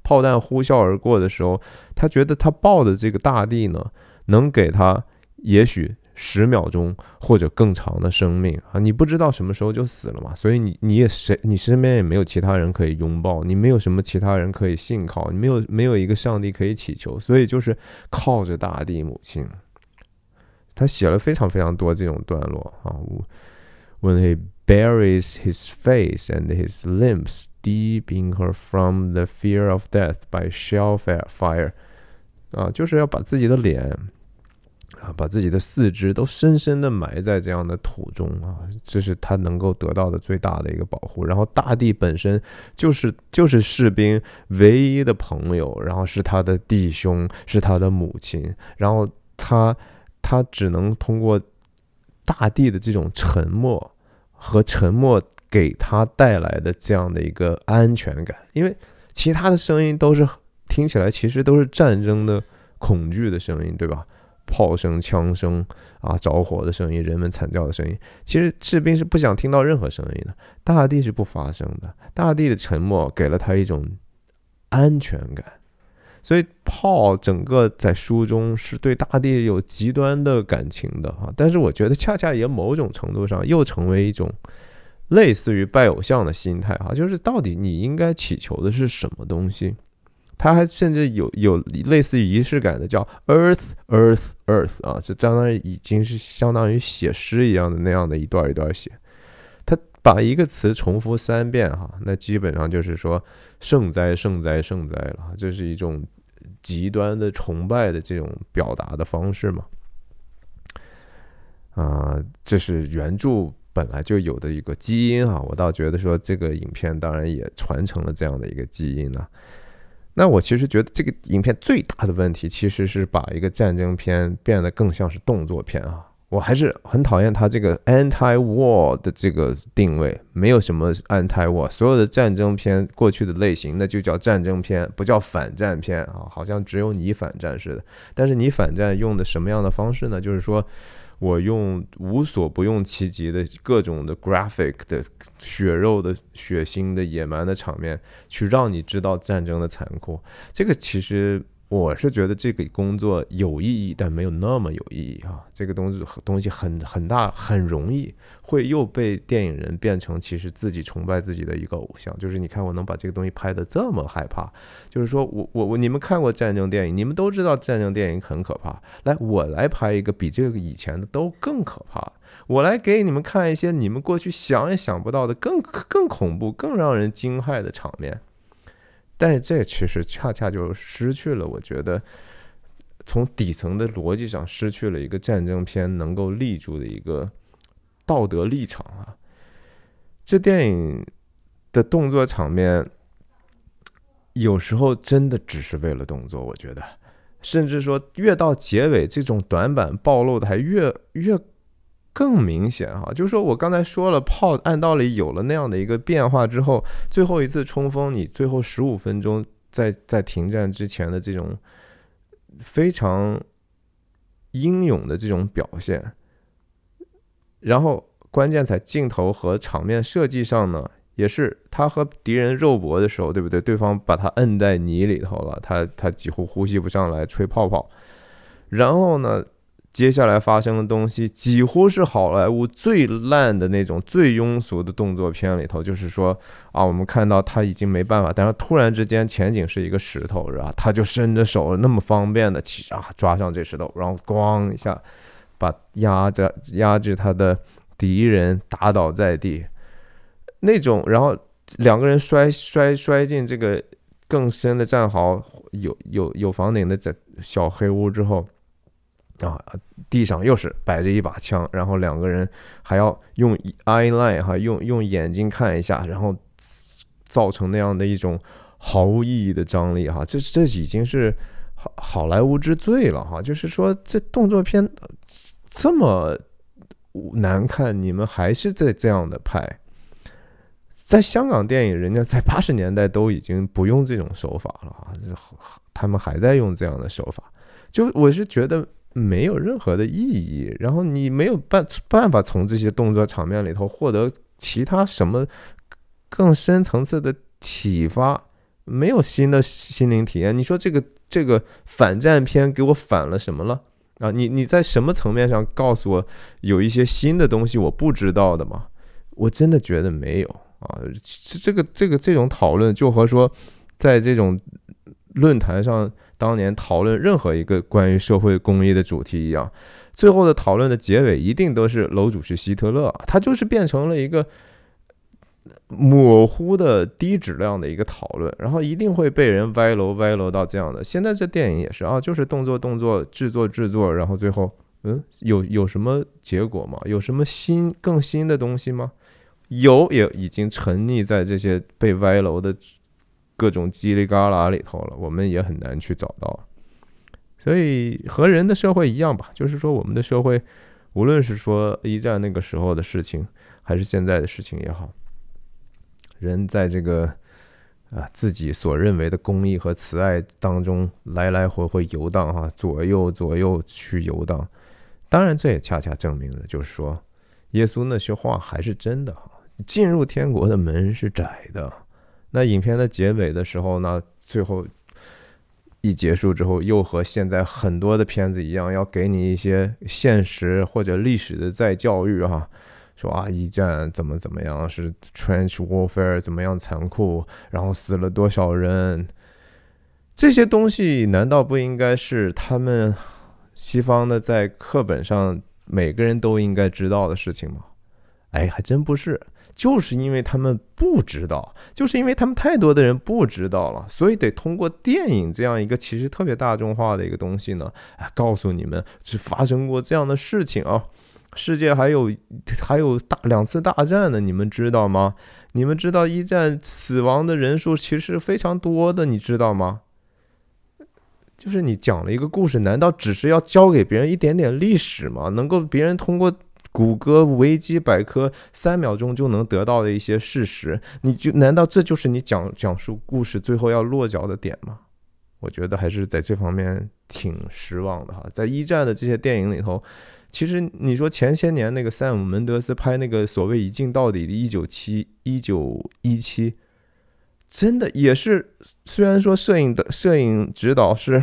炮弹呼啸而过的时候，他觉得他抱的这个大地呢，能给他也许十秒钟或者更长的生命啊，你不知道什么时候就死了嘛，所以你你也谁你身边也没有其他人可以拥抱，你没有什么其他人可以信靠，你没有没有一个上帝可以祈求，所以就是靠着大地母亲。他写了非常非常多这种段落啊，When he buries his face and his limbs deep in her from the fear of death by shell fire，啊，就是要把自己的脸啊，把自己的四肢都深深的埋在这样的土中啊，这是他能够得到的最大的一个保护。然后大地本身就是就是士兵唯一的朋友，然后是他的弟兄，是他的母亲，然后他。他只能通过大地的这种沉默和沉默给他带来的这样的一个安全感，因为其他的声音都是听起来其实都是战争的恐惧的声音，对吧？炮声、枪声啊，着火的声音、人们惨叫的声音，其实士兵是不想听到任何声音的。大地是不发声的，大地的沉默给了他一种安全感。所以，Paul 整个在书中是对大地有极端的感情的哈，但是我觉得恰恰也某种程度上又成为一种类似于拜偶像的心态哈，就是到底你应该祈求的是什么东西？他还甚至有有类似于仪式感的，叫 Earth Earth Earth 啊，就相当于已经是相当于写诗一样的那样的一段一段写。把一个词重复三遍，哈，那基本上就是说“圣哉，圣哉，圣哉”了，这是一种极端的崇拜的这种表达的方式嘛？啊，这是原著本来就有的一个基因啊，我倒觉得说这个影片当然也传承了这样的一个基因呢。那我其实觉得这个影片最大的问题其实是把一个战争片变得更像是动作片啊。我还是很讨厌他这个 anti-war 的这个定位，没有什么 anti-war，所有的战争片过去的类型，那就叫战争片，不叫反战片啊，好像只有你反战似的。但是你反战用的什么样的方式呢？就是说我用无所不用其极的各种的 graphic 的血肉的血腥的野蛮的场面，去让你知道战争的残酷。这个其实。我是觉得这个工作有意义，但没有那么有意义啊。这个东西东西很很大，很容易会又被电影人变成其实自己崇拜自己的一个偶像。就是你看，我能把这个东西拍得这么害怕，就是说我我我，你们看过战争电影，你们都知道战争电影很可怕。来，我来拍一个比这个以前的都更可怕我来给你们看一些你们过去想也想不到的更更恐怖、更让人惊骇的场面。但这其实恰恰就失去了，我觉得从底层的逻辑上失去了一个战争片能够立住的一个道德立场啊！这电影的动作场面有时候真的只是为了动作，我觉得，甚至说越到结尾，这种短板暴露的还越越。更明显哈，就是说我刚才说了，炮按道理有了那样的一个变化之后，最后一次冲锋，你最后十五分钟在在停战之前的这种非常英勇的这种表现，然后关键在镜头和场面设计上呢，也是他和敌人肉搏的时候，对不对？对方把他摁在泥里头了，他他几乎呼吸不上来，吹泡泡，然后呢？接下来发生的东西几乎是好莱坞最烂的那种、最庸俗的动作片里头，就是说啊，我们看到他已经没办法，但是突然之间前景是一个石头，是吧？他就伸着手那么方便的啊抓上这石头，然后咣一下把压着压制他的敌人打倒在地，那种，然后两个人摔摔摔进这个更深的战壕、有有有房顶的这小黑屋之后。啊，地上又是摆着一把枪，然后两个人还要用 eye line 哈，用用眼睛看一下，然后造成那样的一种毫无意义的张力哈，这这已经是好好莱坞之最了哈。就是说，这动作片这么难看，你们还是在这样的拍？在香港电影，人家在八十年代都已经不用这种手法了啊，他们还在用这样的手法，就我是觉得。没有任何的意义，然后你没有办办法从这些动作场面里头获得其他什么更深层次的启发，没有新的心灵体验。你说这个这个反战片给我反了什么了啊？你你在什么层面上告诉我有一些新的东西我不知道的吗？我真的觉得没有啊。这个这个这种讨论就和说在这种论坛上。当年讨论任何一个关于社会公益的主题一样，最后的讨论的结尾一定都是楼主是希特勒，他就是变成了一个模糊的低质量的一个讨论，然后一定会被人歪楼歪楼到这样的。现在这电影也是啊，就是动作动作制作制作，然后最后嗯，有有什么结果吗？有什么新更新的东西吗？有也已经沉溺在这些被歪楼的。各种叽里嘎啦里头了，我们也很难去找到。所以和人的社会一样吧，就是说我们的社会，无论是说一战那个时候的事情，还是现在的事情也好，人在这个啊自己所认为的公义和慈爱当中来来回回游荡哈，左右左右去游荡。当然，这也恰恰证明了，就是说耶稣那些话还是真的哈。进入天国的门是窄的。那影片的结尾的时候呢，最后一结束之后，又和现在很多的片子一样，要给你一些现实或者历史的再教育啊，说啊，一战怎么怎么样，是 trench warfare 怎么样残酷，然后死了多少人，这些东西难道不应该是他们西方的在课本上每个人都应该知道的事情吗？哎，还真不是。就是因为他们不知道，就是因为他们太多的人不知道了，所以得通过电影这样一个其实特别大众化的一个东西呢，哎，告诉你们，是发生过这样的事情啊。世界还有还有大两次大战呢，你们知道吗？你们知道一战死亡的人数其实非常多的，你知道吗？就是你讲了一个故事，难道只是要教给别人一点点历史吗？能够别人通过。谷歌维基百科三秒钟就能得到的一些事实，你就难道这就是你讲讲述故事最后要落脚的点吗？我觉得还是在这方面挺失望的哈。在一战的这些电影里头，其实你说前些年那个塞姆门德斯拍那个所谓一镜到底的《一九七一九一七》，真的也是虽然说摄影的摄影指导是。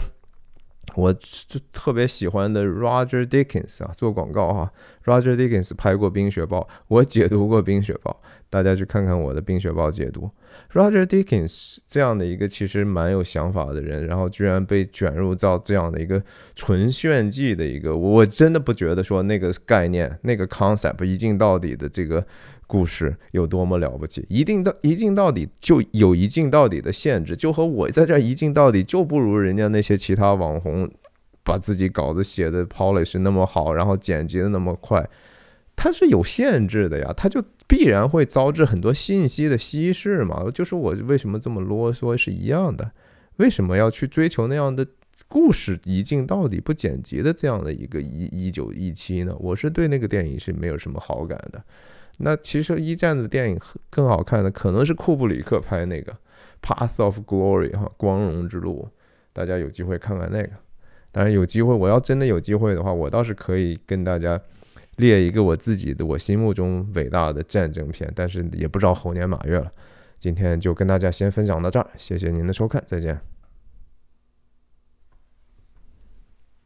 我就特别喜欢的 Roger Dickens 啊，做广告啊，Roger Dickens 拍过《冰雪暴》，我解读过《冰雪暴》，大家去看看我的《冰雪暴》解读。Roger Dickens 这样的一个其实蛮有想法的人，然后居然被卷入到这样的一个纯炫技的一个，我真的不觉得说那个概念、那个 concept 一镜到底的这个。故事有多么了不起，一定到一镜到底就有一镜到底的限制，就和我在这儿一镜到底就不如人家那些其他网红，把自己稿子写的 polish 那么好，然后剪辑的那么快，它是有限制的呀，它就必然会遭致很多信息的稀释嘛，就是我为什么这么啰嗦是一样的，为什么要去追求那样的故事一镜到底不剪辑的这样的一个一一九一七呢？我是对那个电影是没有什么好感的。那其实一战的电影更好看的可能是库布里克拍那个《Path of Glory》哈，光荣之路，大家有机会看看那个。当然有机会，我要真的有机会的话，我倒是可以跟大家列一个我自己的我心目中伟大的战争片，但是也不知道猴年马月了。今天就跟大家先分享到这儿，谢谢您的收看，再见。